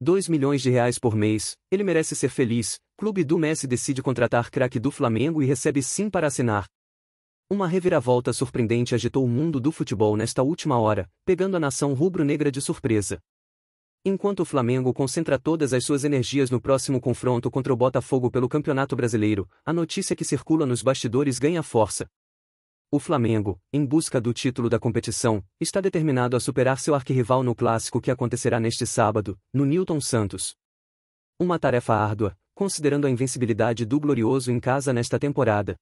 2 milhões de reais por mês, ele merece ser feliz. Clube do Messi decide contratar craque do Flamengo e recebe sim para assinar. Uma reviravolta surpreendente agitou o mundo do futebol nesta última hora, pegando a nação rubro-negra de surpresa. Enquanto o Flamengo concentra todas as suas energias no próximo confronto contra o Botafogo pelo Campeonato Brasileiro, a notícia que circula nos bastidores ganha força. O Flamengo, em busca do título da competição, está determinado a superar seu arquirrival no clássico que acontecerá neste sábado, no Newton Santos. Uma tarefa árdua, considerando a invencibilidade do Glorioso em casa nesta temporada.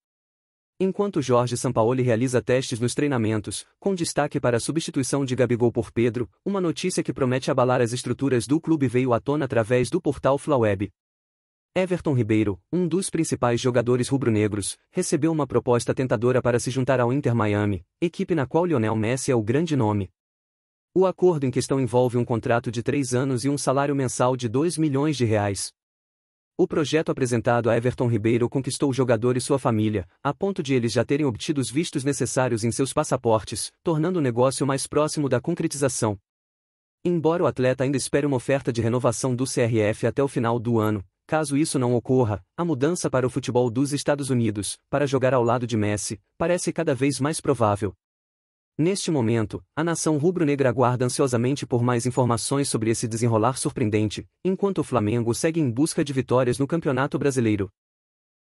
Enquanto Jorge Sampaoli realiza testes nos treinamentos, com destaque para a substituição de Gabigol por Pedro, uma notícia que promete abalar as estruturas do clube veio à tona através do portal Flaweb. Everton Ribeiro, um dos principais jogadores rubro-negros, recebeu uma proposta tentadora para se juntar ao Inter Miami, equipe na qual Lionel Messi é o grande nome. O acordo em questão envolve um contrato de três anos e um salário mensal de 2 milhões de reais. O projeto apresentado a Everton Ribeiro conquistou o jogador e sua família, a ponto de eles já terem obtido os vistos necessários em seus passaportes, tornando o negócio mais próximo da concretização. Embora o atleta ainda espere uma oferta de renovação do CRF até o final do ano, Caso isso não ocorra, a mudança para o futebol dos Estados Unidos, para jogar ao lado de Messi, parece cada vez mais provável. Neste momento, a nação rubro-negra aguarda ansiosamente por mais informações sobre esse desenrolar surpreendente, enquanto o Flamengo segue em busca de vitórias no Campeonato Brasileiro.